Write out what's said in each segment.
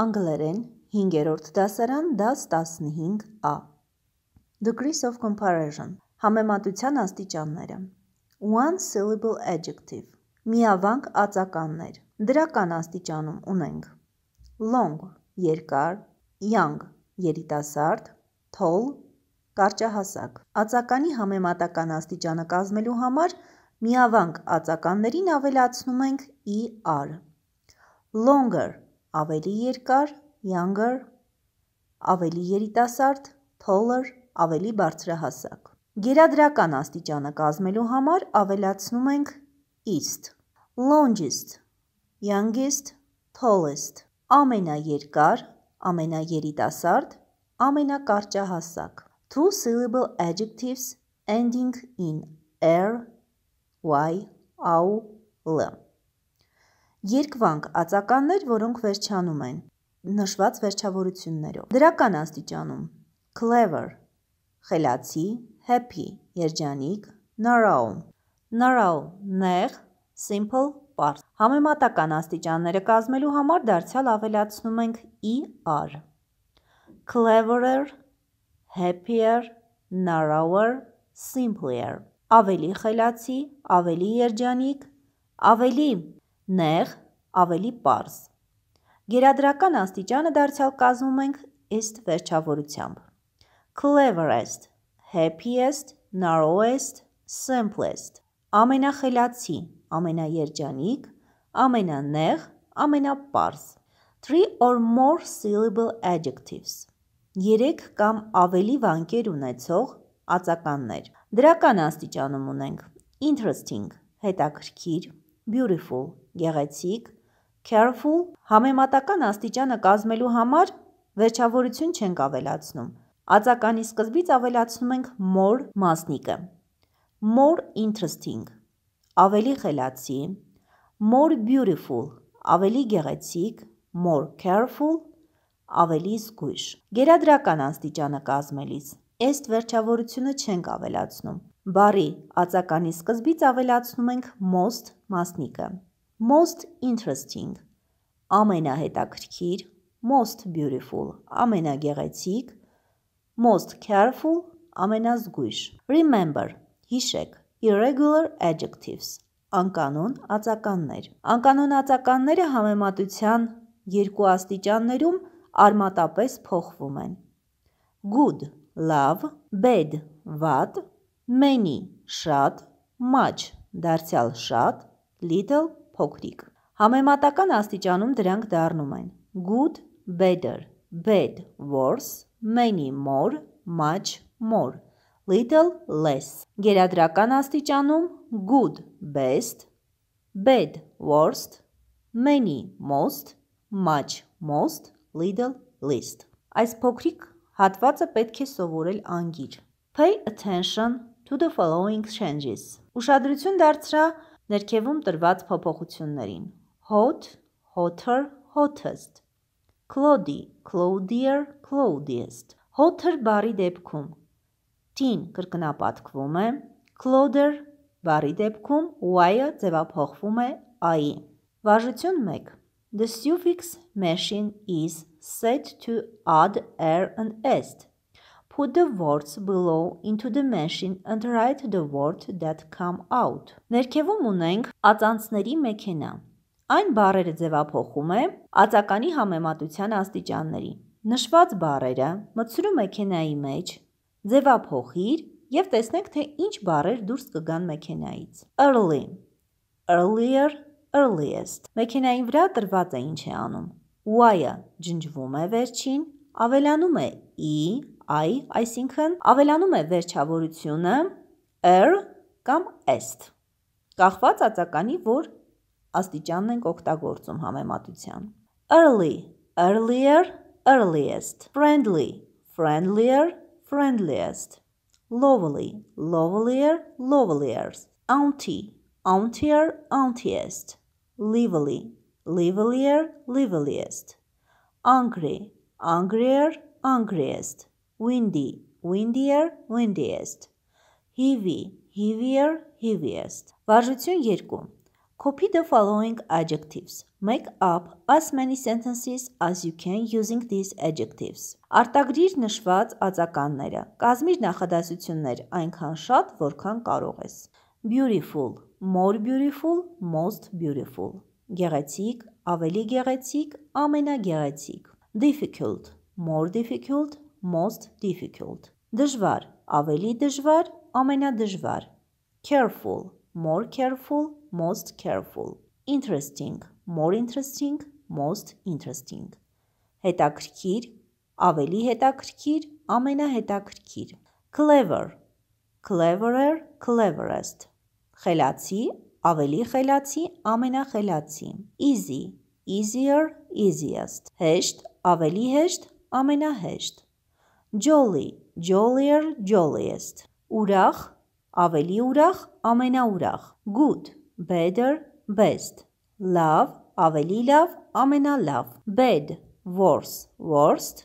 անգլերեն 5-րդ դասարան դաս 15-ա։ Degrees of comparison. Համեմատության աստիճանները։ One syllable adjective. Միավանք ածականներ։ Դրական աստիճանում ունենք. long երկար, young երիտասարդ, tall կարճահասակ։ Ածականի համեմատական աստիճանը կազմելու համար միավանք ածականներին ավելացնում ենք ER։ Longer ավելի երկար, younger, ավելի երիտասարդ, taller, ավելի բարձրահասակ։ Գերադրական աստիճանը կազմելու համար ավելացնում ենք ist, longest, youngest, tallest, ամենաերկար, ամենաերիտասարդ, ամենակարճահասակ։ Two syllable adjectives ending in er, y, au, l Երկվանք ածականներ, որոնք վերջանում են նշված վերջավորություններով։ Դրական աստիճանում clever խելացի, happy երջանիկ, narrow narrow նեղ, simple պարզ։ Համեմատական աստիճանները կազմելու համար դարձյալ ավելացնում ենք er։ cleverer, happier, narrower, simpler։ Ավելի խելացի, ավելի երջանիկ, ավելի նեղ, ավելի պարզ։ Գերադրական աստիճանը դարձյալ կազմում ենք ist վերջավորությամբ։ Cleverest, happiest, narrowest, simplest։ Ամենախելացի, ամենաերջանիկ, ամենանեղ, ամենապարզ։ Three or more syllable adjectives։ 3 կամ ավելի վանկեր ունեցող ածականներ։ Դրական աստիճանում ունենք interesting, հետաքրքիր, beautiful, գեղեցիկ, careful համեմատական աստիճանը կազմելու համար վերջավորություն չենք ավելացնում։ Ածականի սկզբից ավելացնում ենք more մասնիկը։ More interesting ավելի խելացի, more beautiful ավելի գեղեցիկ, more careful ավելի զգույշ։ Գերադրական աստիճանը կազմելիս Էստ վերջավորությունը չենք ավելացնում։ Բարի ածականի սկզբից ավելացնում ենք most մասնիկը most interesting, ամենահետաքրքիր, most beautiful, ամենագեղեցիկ, most careful, ամենազգույշ։ Remember, հիշեք, irregular adjectives, անկանոն ածականներ։ Անկանոն ածականները համեմատության երկու աստիճաններում արմատապես փոխվում են։ Good, love, bad, վատ, many, շատ, much, դարձյալ շատ, little, փոքրիկ։ Համեմատական աստիճանում դրանք դառնում են good, better, bad, worse, many more, much more, little less։ Գերադրական աստիճանում good, best, bad, worst, many most, much most, little least։ Այս փոքրիկ հատվածը պետք է սովորել անգիր։ Pay attention to the following changes։ Ուշադրություն դարձրա ներքևում տրված փոփոխություններին։ Hot, hotter, hottest։ Cloudy, cloudier, cloudiest։ Hotter բարի դեպքում tin կրկնապատկվում է, clouder բարի դեպքում y-ը ձևափոխվում է i-ի։ Վարժություն 1 The suffix machine is set to add er and est put the words below into the machine and write the word that come out։ Ներքևում ունենք ածանցների մեքենա։ Այն բարերը ձևափոխում է ածականի համեմատության աստիճանների։ Նշված բարերը մցրու մեքենայի մեջ, ձևափոխիր եւ տեսնենք թե ինչ բարեր դուրս կգան մեքենայից։ Early, earlier, earliest։ Մեքենայի վրա տրված է ինչ է անում։ Y-ը ջնջվում է վերջին, ավելանում է e, i, այսինքն ավելանում է վերջավորությունը er կամ est։ Կախված ածականի, որ աստիճանն ենք օգտագործում համեմատության։ Early, earlier, earliest, friendly, friendlier, friendliest, lovely, lovelier, loveliest, auntie, auntier, auntiest, lively, livelier, liveliest, angry, angrier, angriest, windy, windier, windiest, heavy, heavier, heaviest։ Վարժություն 2 Copy the following adjectives. Make up as many sentences as you can using these adjectives. Արտագրիր նշված ածականները։ Կազմիր նախադասություններ այնքան շատ, որքան կարող ես։ Beautiful, more beautiful, most beautiful։ Գեղեցիկ, ավելի գեղեցիկ, ամենագեղեցիկ։ Difficult, more difficult, most difficult։ Դժվար, ավելի դժվար, ամենադժվար։ Careful, more careful, most careful։ Interesting, more interesting, most interesting։ Հետաքրքիր, ավելի հետաքրքիր, ամենահետաքրքիր։ Clever, cleverer, cleverest։ Խելացի, ավելի խելացի, ամենախելացի։ Easy, easier, easiest։ Հեշտ, ավելի հեշտ, ամենահեշտ։ Jolly, jollier, jolliest։ Ուրախ, ավելի ուրախ, ամենաուրախ։ Good, better, best։ Լավ, ավելի լավ, ամենալավ։ Bad, worse, worst։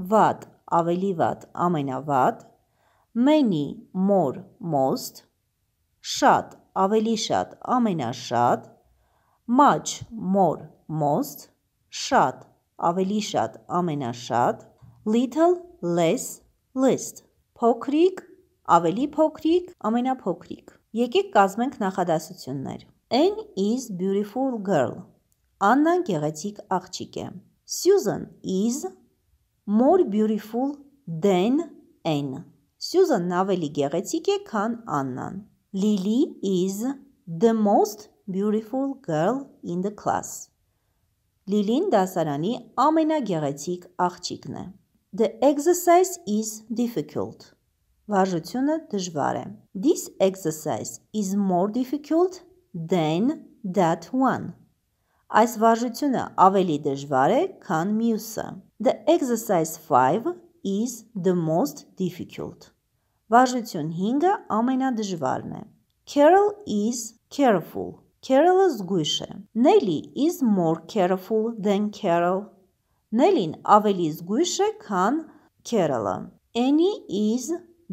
Վատ, ավելի վատ, ամենավատ։ Many, more, most։ Շատ, ավելի շատ, ամենաշատ։ Much, more, most։ Շատ, ավելի շատ, ամենաշատ little less list փոքրիկ ավելի փոքրիկ ամենափոքրիկ եկեք կազմենք նախադասություններ Anne is beautiful girl Աննան գեղեցիկ աղջիկ է Susan is more beautiful than Anne Սյուզանն ավելի գեղեցիկ է, քան Աննան։ Lily is the most beautiful girl in the class։ Լիլին դասարանի ամենագեղեցիկ աղջիկն է։ The exercise is difficult. Վարժությունը դժվար է։ This exercise is more difficult than that one. Այս վարժությունը ավելի դժվար է, քան մյուսը։ The exercise 5 is the most difficult. Վարժություն 5-ը ամենադժվարն է։ Carol is careful. Carol-ը զգույշ է։ Nelly is more careful than Carol. Նելին ավելի զգույշ է, քան Քերալը։ Annie is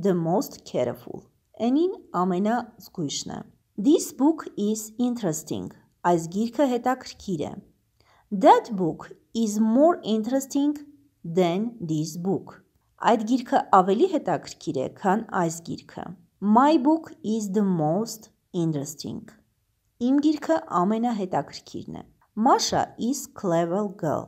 the most careful։ Annie-ն ամենազգույշն է։ This book is interesting։ Այս գիրքը հետաքրքիր է։ That book is more interesting than this book։ Այդ գիրքը ավելի հետաքրքիր է, քան այս գիրքը։ My book is the most interesting։ Իմ գիրքը ամենահետաքրքիրն է։ Masha is clever girl։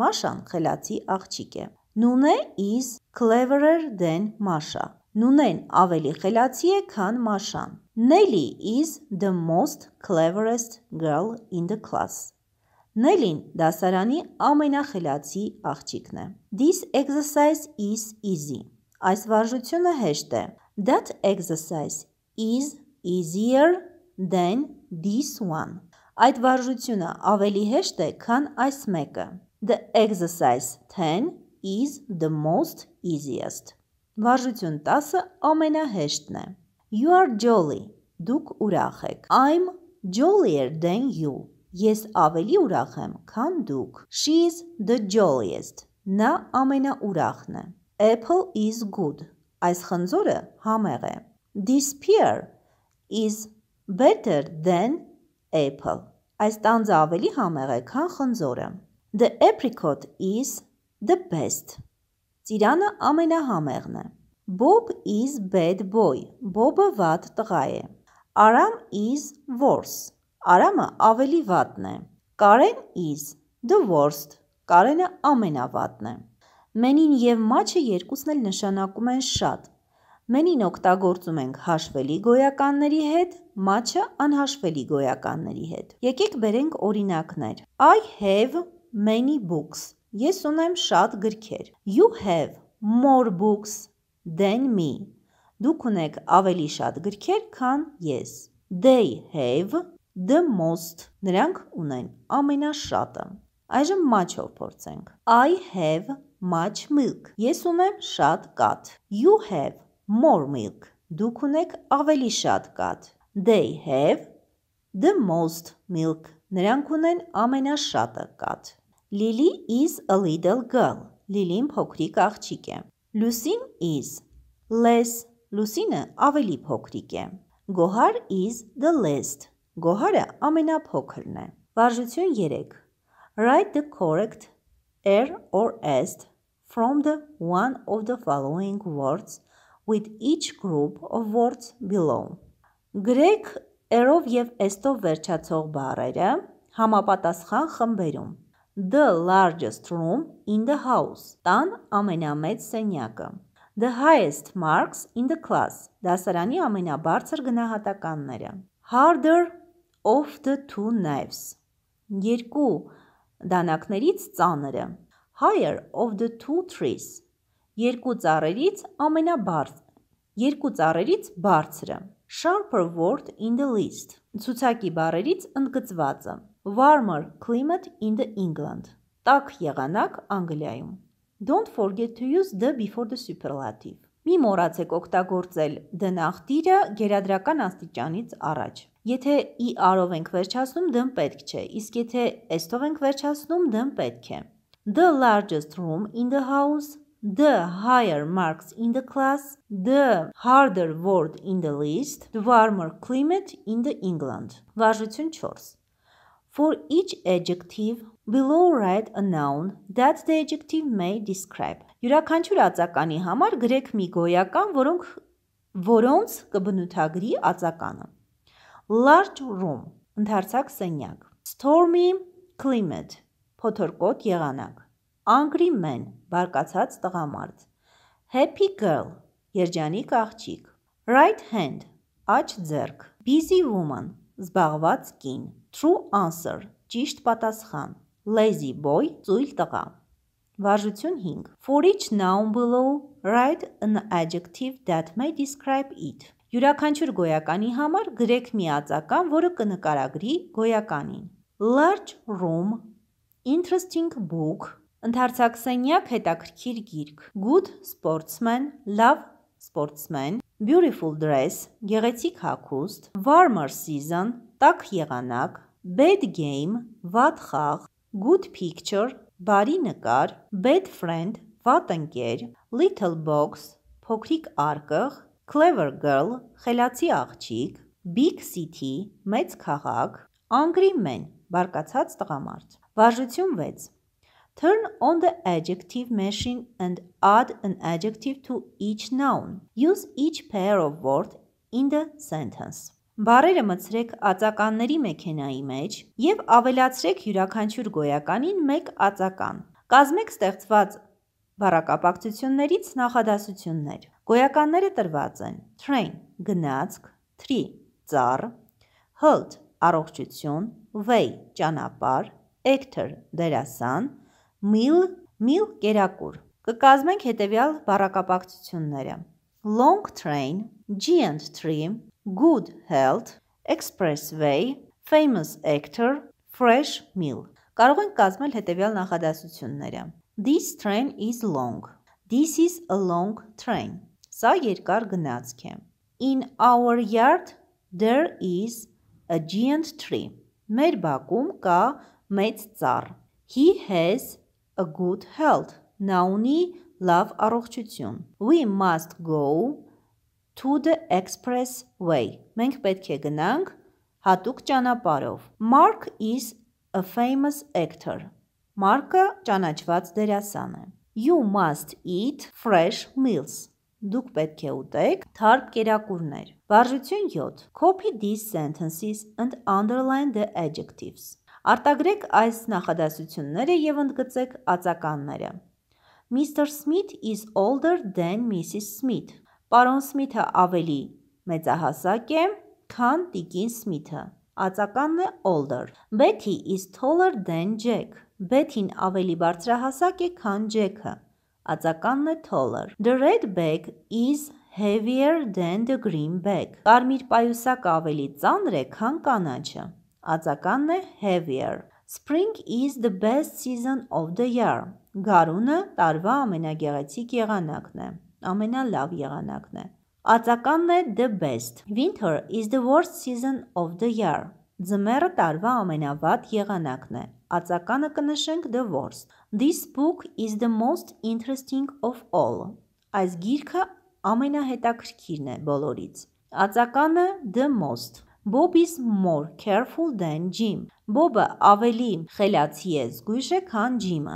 Մաշան խելացի աղջիկ է։ Նունե is cleverer than Masha։ Նունեն ավելի խելացի է, քան Մաշան։ Nelly is the most cleverest girl in the class։ Նելին դասարանի ամենախելացի աղջիկն է։ This exercise is easy։ Այս վարժությունը հեշտ է։ That exercise is easier than this one։ Այդ վարժությունը ավելի հեշտ է, քան այս մեկը։ The exercise 10 is the most easiest. Վարժություն 10-ը ամենահեշտն է։ You are jolly. Դուք ուրախ եք։ I'm jollier than you. Ես ավելի ուրախ եմ, քան դուք։ She is the jolliest. Նա ամենաուրախն է։ Apple is good. Այս խնձորը համեղ է։ This pear is better than apple. Այս տանձը ավելի համեղ է, քան խնձորը։ The apricot is the best. Ծիրանը ամենահամեղն է։ Bob is bad boy. Bob-ը վատ տղա է։ Aram is worse. Արամը ավելի վատն է։ Karen is the worst. Կարենը ամենավատն է։ Մենին եւ մաչը երկուսն էլ նշանակում են շատ։ Մենին օգտագործում ենք հաշվելի գոյականների հետ, մաչը անհաշվելի գոյականների հետ։ Եկեք բերենք օրինակներ։ I have many books. Ես ունեմ շատ գրքեր. You have more books than me. Դուք ունեք ավելի շատ գրքեր, քան ես. They have the most. Նրանք ունեն ամենաշատը։ Այժմ match-ով փորձենք։ I have much milk. Ես ունեմ շատ կաթ։ You have more milk. Դուք ունեք ավելի շատ կաթ։ They have the most milk. Նրանք ունեն ամենաշատը կաթ։ Lily is a little girl. Lily-ն փոքրիկ աղջիկ է։ Lucy-ն is less. Lucy-ն ավելի փոքրիկ է։ Gohar is the least. Գոհարը ամենափոքրն է։ Վարժություն 3. Write the correct R or S from the one of the following words with each group of words below. Գրեք R-ով եւ S-ով վերջացող բառերը համապատասխան խմբերում։ The largest room in the house. Տան ամենամեծ սենյակը։ The highest marks in the class. Դասարանի ամենաբարձր գնահատականները։ Harder of the two knives. Երկու դանակներից ծանրը։ Higher of the two trees. Երկու ծառերից ամենաբարձ։ Երկու ծառերից բարձրը։ Sharper word in the list. Ցուցակի բառերից ընդգծվածը warmer climate in the England, տաք եղանակ Անգլիայում։ Don't forget to use the before the superlative։ Մի մոռացեք օգտագործել the նախտիրը գերադրական աստիճանից առաջ։ Եթե ER-ով ենք վերջացնում, դն պետք չէ, իսկ եթե S-ով ենք վերջացնում, դն պետք է։ The largest room in the house, the higher marks in the class, the harder word in the list, the warmer climate in the England։ Վարժություն 4 For each adjective below write a noun that the adjective may describe։ Յուրաքանչյուր ածականի համար գրեք մի գոյական, որոնք որոնց կբնութագրի ածականը։ Large room ընդարձակ սենյակ։ Stormy climate փոթորկոտ եղանակ։ Angry man բարկացած տղամարդ։ Happy girl երջանիկ աղջիկ։ Right hand աջ ձեռք։ Busy woman զբաղված կին։ True answer. Ճիշտ պատասխան։ Lazy boy. Ծույլ տղա։ Վարժություն 5. For each noun below, write an adjective that may describe it. Յուրաքանչյուր գոյականի համար գրեք միացական, որը կնկարագրի գոյականին։ Large room, interesting book, ընդարձակ սենյակ, հետաքրքիր գիրք, good sportsman, լավ sportsman, beautiful dress, գեղեցիկ հագուստ, warmer season, տաք եղանակ, bad game, վատ խաղ, good picture, բարի նկար, bad friend, վատ ընկեր, little box, փոքրիկ արկղ, clever girl, խելացի աղջիկ, big city, մեծ քաղաք, angry man, բարկացած տղամարդ։ Վարժություն 6 Turn on the adjective machine and add an adjective to each noun. Use each pair of words in the sentence. Բարերը մցրեք ածականների մեքենայի մեջ եւ ավելացրեք յուրաքանչյուր գոյականին մեկ ածական։ Կազմեք ստեղծված բառակապակցություններից նախադասություններ։ Գոյականները տրված են. train գնացք, tree ծառ, health առողջություն, way ճանապարհ, actor դերասան, միլ, միլ կերակուր։ Կկազմենք հետևյալ բառակապակցությունները. long train, G&T, good health, expressway, famous actor, fresh meal։ Կարող ենք կազմել հետևյալ նախադասությունները. This train is long. This is a long train. Սա երկար գնացք է։ In our yard there is a giant tree. Մեր բակում կա մեծ ծառ։ He has a good health, նա ունի լավ առողջություն։ We must go to the expressway։ Մենք պետք է գնանք հատուկ ճանապարհով։ Mark is a famous actor։ Մարկը ճանաչված դերասան է։ You must eat fresh meals։ Դուք պետք է ուտեք թարմ կերակուրներ։ Վարժություն 7. Copy these sentences and underline the adjectives։ Արտագրեք այս նախադասությունները եւ ընդգծեք ածականները։ Mr. Smith is older than Mrs. Smith։ Պարոն Սմիթը ավելի մեծահասակ է, քան Տիկին Սմիթը։ Ածականն է older։ Betty is taller than Jack։ Betty-ն ավելի բարձրահասակ է, քան Jack-ը։ Ածականն է taller։ The red bag is heavier than the green bag։ Կարմիր պայուսակը ավելի ծանր է, քան կանաչը ածականն է heavier։ Spring is the best season of the year։ Գարունը տարվա ամենագեղեցիկ եղանակն է, ամենալավ եղանակն է։ Ածականն է the best։ Winter is the worst season of the year։ Ձմեռը տարվա ամենավատ եղանակն է։ Ածականը կնշենք the worst։ This book is the most interesting of all։ Այս գիրքը ամենահետաքրքիրն է բոլորից։ Ածականը the most Bob is more careful than Jim։ Bob-ը ավելի խելացի է զգույշ է, քան Jim-ը։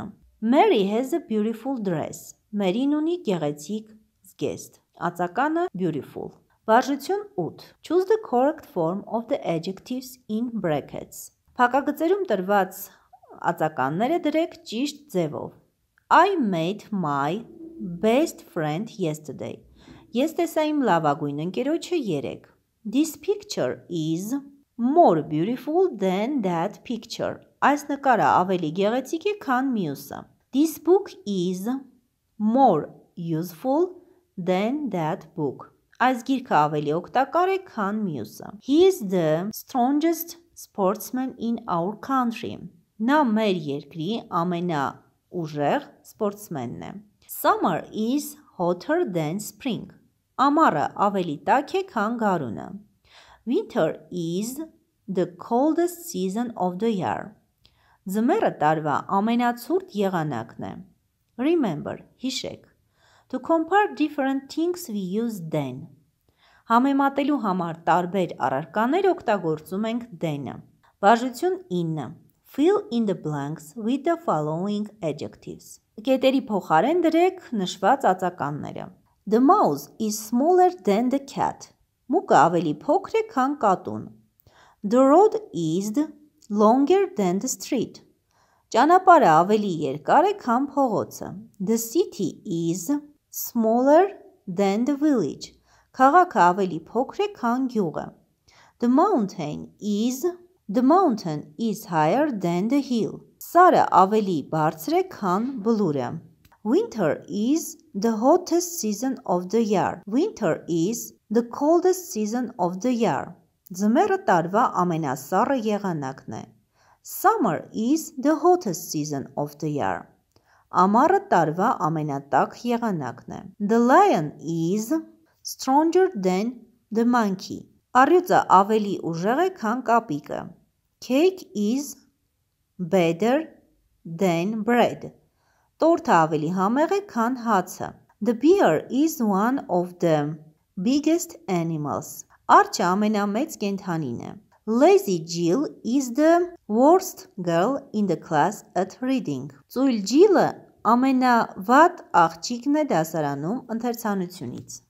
Mary has a beautiful dress։ Մերին ունի գեղեցիկ զգեստ։ Ածականը beautiful։ Բաժություն 8. Choose the correct form of the adjectives in brackets։ Փակագծերում տրված ածականները դրեք ճիշտ ձևով։ I made my best friend yesterday։ Ես տեսա իմ լավագույն ընկերոջը երեկ։ This picture is more beautiful than that picture. Այս նկարը ավելի գեղեցիկ է, քան մյուսը։ This book is more useful than that book. Այս գիրքը ավելի օգտակար է, քան մյուսը։ He is the strongest sportsman in our country. Նա մեր երկրի ամենաուժեղ սպորտսմենն է։ Summer is hotter than spring. Ամառը ավելի տաք է, քան գարունը։ Winter is the coldest season of the year։ Ձմեռը տարվա ամենացուրտ եղանակն է։ Remember, հիշեք, to compare different things we use then։ Համեմատելու համար տարբեր առարկաներ օգտագործում ենք then-ը։ Բաժություն 9 Fill in the blanks with the following adjectives։ Կետերի փոխարեն դրեք նշված ածականները։ The mouse is smaller than the cat. Մուկը ավելի փոքր է, քան կատուն։ The road is longer than the street. Ճանապարհը ավելի երկար է, քան փողոցը։ The city is smaller than the village. Քաղաքը ավելի փոքր է, քան գյուղը։ The mountain is The mountain is higher than the hill. Սարը ավելի բարձր է, քան բլուրը։ Winter is the hottest season of the year. Winter is the coldest season of the year. Ձմեռը տարվա ամենասառը եղանակն է։ Summer is the hottest season of the year. Ամառը տարվա ամենատաք եղանակն է։ The lion is stronger than the monkey. Առյուծը ավելի ուժեղ է, քան կապիկը։ Cake is better than bread. Տորթը ավելի համեղ է, քան հացը։ The bear is one of the biggest animals։ Արջը ամենամեծ կենդանին է։ Lazy Jill is the worst girl in the class at reading։ Ծույլ Jill-ը ամենավատ աղջիկն է դասարանում ընթերցանությունից։